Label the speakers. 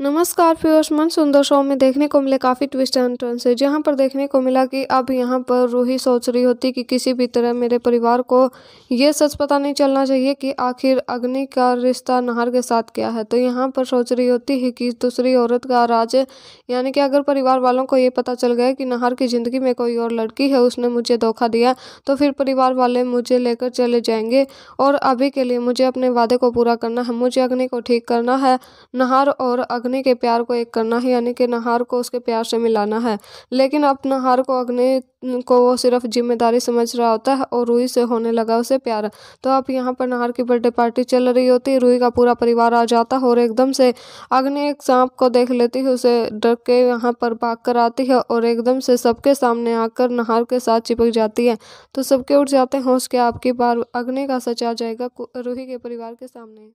Speaker 1: नमस्कार मन सुंदर शो में देखने को मिले काफ़ी ट्विस्ट एंड टर्न्स है जहाँ पर देखने को मिला कि अब यहाँ पर रूही सोच रही होती कि किसी भी तरह मेरे परिवार को ये सच पता नहीं चलना चाहिए कि आखिर अग्नि का रिश्ता नहार के साथ क्या है तो यहाँ पर सोच रही होती है कि दूसरी औरत का राज यानी कि अगर परिवार वालों को ये पता चल गया कि नहर की ज़िंदगी में कोई और लड़की है उसने मुझे धोखा दिया तो फिर परिवार वाले मुझे लेकर चले जाएंगे और अभी के लिए मुझे अपने वादे को पूरा करना है मुझे अग्नि को ठीक करना है नहार और अग्नि अग्नि के प्यार को एक करना है यानी कि नहार को उसके प्यार से मिलाना है लेकिन अब नहार को अग्नि को वो सिर्फ जिम्मेदारी समझ रहा होता है और रूई से होने लगा उसे प्यार तो अब यहाँ पर नहार की बर्थडे पार्टी चल रही होती है रूई का पूरा परिवार आ जाता है और एकदम से अग्नि एक सांप को देख लेती है उसे डर के यहाँ पर भाग कर आती है और एकदम से सबके सामने आकर नहार के साथ चिपक जाती है तो सबके उठ जाते हैं उसके आपकी बार अग्नि का सच आ जाएगा रूही के परिवार के सामने